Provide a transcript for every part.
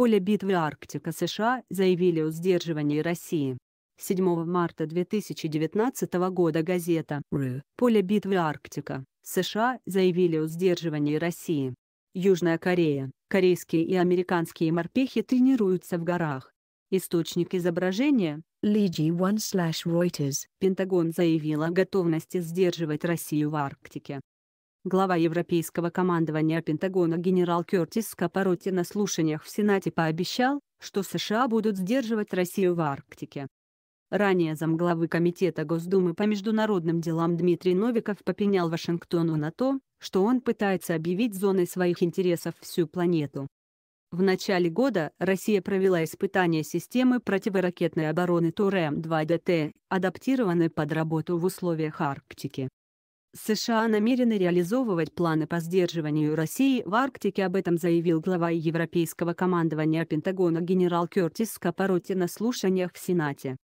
поле битвы Арктика США заявили о сдерживании России. 7 марта 2019 года газета «Ры. Поле битвы Арктика» США заявили о сдерживании России. Южная Корея, корейские и американские морпехи тренируются в горах. Источник изображения – LG1-Reuters. Пентагон заявил о готовности сдерживать Россию в Арктике. Глава Европейского командования Пентагона генерал Кертис Скапороти на слушаниях в Сенате пообещал, что США будут сдерживать Россию в Арктике. Ранее замглавы Комитета Госдумы по международным делам Дмитрий Новиков попенял Вашингтону на то, что он пытается объявить зоной своих интересов всю планету. В начале года Россия провела испытание системы противоракетной обороны ТУРМ-2ДТ, адаптированной под работу в условиях Арктики. США намерены реализовывать планы по сдерживанию России в Арктике, об этом заявил глава Европейского командования Пентагона генерал Кертис Капороти на слушаниях в Сенате.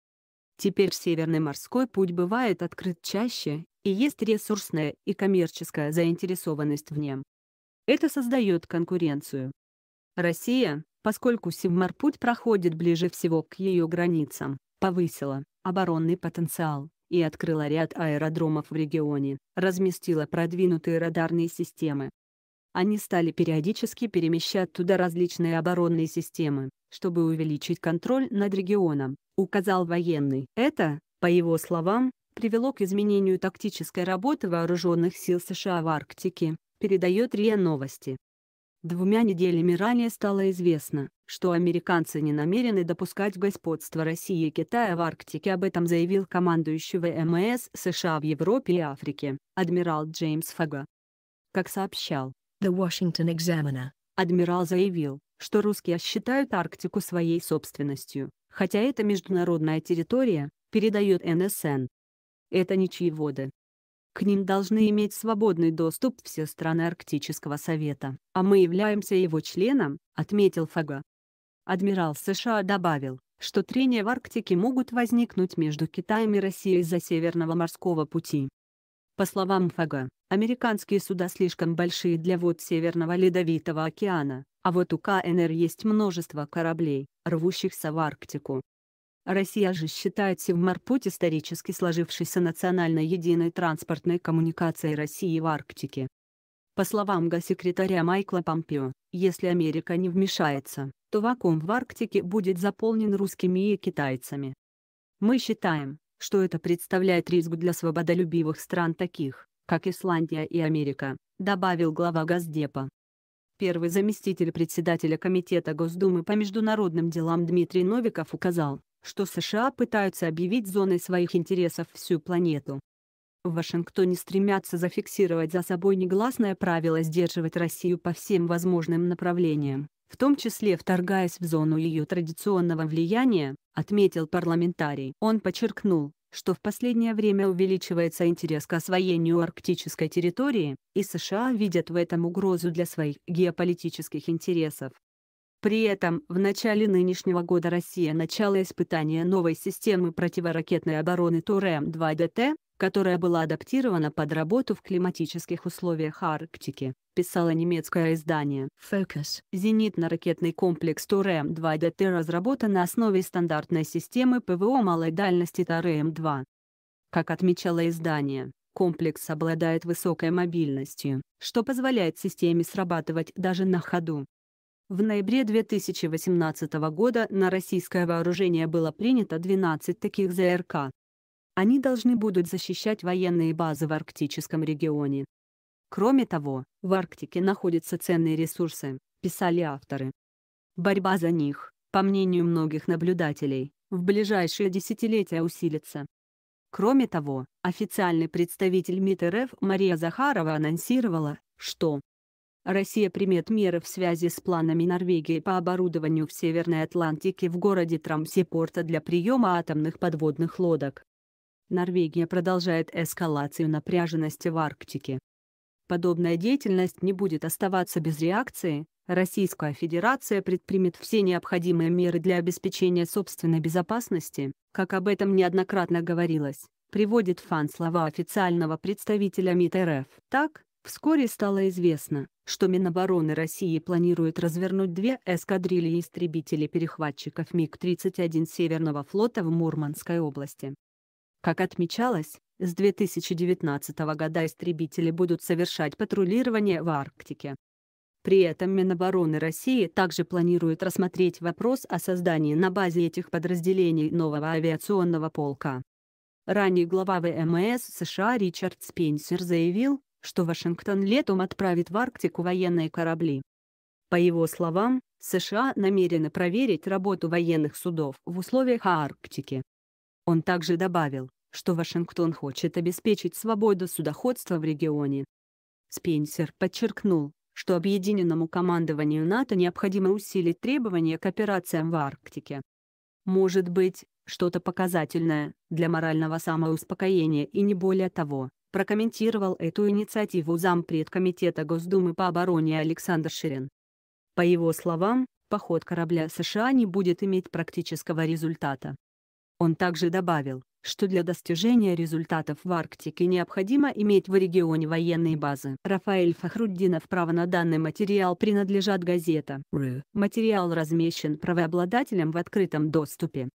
Теперь Северный морской путь бывает открыт чаще, и есть ресурсная и коммерческая заинтересованность в нем. Это создает конкуренцию. Россия, поскольку Севморпуть проходит ближе всего к ее границам, повысила оборонный потенциал и открыла ряд аэродромов в регионе, разместила продвинутые радарные системы. Они стали периодически перемещать туда различные оборонные системы, чтобы увеличить контроль над регионом, указал военный. Это, по его словам, привело к изменению тактической работы вооруженных сил США в Арктике, передает РИА Новости. Двумя неделями ранее стало известно, что американцы не намерены допускать господство России и Китая в Арктике об этом заявил командующий ВМС США в Европе и Африке, адмирал Джеймс Фага. Как сообщал The Washington Examiner, адмирал заявил, что русские считают Арктику своей собственностью, хотя это международная территория, передает НСН. Это ничьи воды. К ним должны иметь свободный доступ все страны Арктического совета, а мы являемся его членом, отметил Фага. Адмирал США добавил, что трения в Арктике могут возникнуть между Китаем и Россией из-за Северного морского пути. По словам ФАГа, американские суда слишком большие для вод Северного Ледовитого океана, а вот у КНР есть множество кораблей, рвущихся в Арктику. Россия же считает Севморпут исторически сложившейся национально единой транспортной коммуникацией России в Арктике. По словам госсекретаря Майкла Помпео, если Америка не вмешается, то вакуум в Арктике будет заполнен русскими и китайцами. Мы считаем, что это представляет риск для свободолюбивых стран таких, как Исландия и Америка, добавил глава Госдепа. Первый заместитель председателя Комитета Госдумы по международным делам Дмитрий Новиков указал, что США пытаются объявить зоной своих интересов всю планету, в Вашингтоне стремятся зафиксировать за собой негласное правило сдерживать Россию по всем возможным направлениям, в том числе вторгаясь в зону ее традиционного влияния, отметил парламентарий. Он подчеркнул, что в последнее время увеличивается интерес к освоению арктической территории, и США видят в этом угрозу для своих геополитических интересов. При этом в начале нынешнего года Россия начала испытания новой системы противоракетной обороны ТОРМ-2ДТ, которая была адаптирована под работу в климатических условиях Арктики, писало немецкое издание Focus. Зенитно-ракетный комплекс ТОРМ-2ДТ разработан на основе стандартной системы ПВО малой дальности ТОРМ-2. Как отмечало издание, комплекс обладает высокой мобильностью, что позволяет системе срабатывать даже на ходу. В ноябре 2018 года на российское вооружение было принято 12 таких ЗРК. Они должны будут защищать военные базы в арктическом регионе. Кроме того, в Арктике находятся ценные ресурсы, писали авторы. Борьба за них, по мнению многих наблюдателей, в ближайшие десятилетия усилится. Кроме того, официальный представитель МИД РФ Мария Захарова анонсировала, что Россия примет меры в связи с планами Норвегии по оборудованию в Северной Атлантике в городе Трамсе порта для приема атомных подводных лодок. Норвегия продолжает эскалацию напряженности в Арктике. Подобная деятельность не будет оставаться без реакции. Российская Федерация предпримет все необходимые меры для обеспечения собственной безопасности, как об этом неоднократно говорилось, приводит фан слова официального представителя МИД РФ. Так, Вскоре стало известно, что Минобороны России планирует развернуть две эскадрильи истребителей-перехватчиков МиГ-31 Северного флота в Мурманской области. Как отмечалось, с 2019 года истребители будут совершать патрулирование в Арктике. При этом Минобороны России также планирует рассмотреть вопрос о создании на базе этих подразделений нового авиационного полка. Ранее глава ВМС США Ричард Спенсер заявил, что Вашингтон летом отправит в Арктику военные корабли. По его словам, США намерены проверить работу военных судов в условиях Арктики. Он также добавил, что Вашингтон хочет обеспечить свободу судоходства в регионе. Спенсер подчеркнул, что объединенному командованию НАТО необходимо усилить требования к операциям в Арктике. Может быть, что-то показательное, для морального самоуспокоения и не более того прокомментировал эту инициативу зампред Комитета Госдумы по обороне Александр Ширин. По его словам, поход корабля США не будет иметь практического результата. Он также добавил, что для достижения результатов в Арктике необходимо иметь в регионе военные базы. Рафаэль Фахруддинов право на данный материал принадлежат газета. Материал размещен правообладателем в открытом доступе.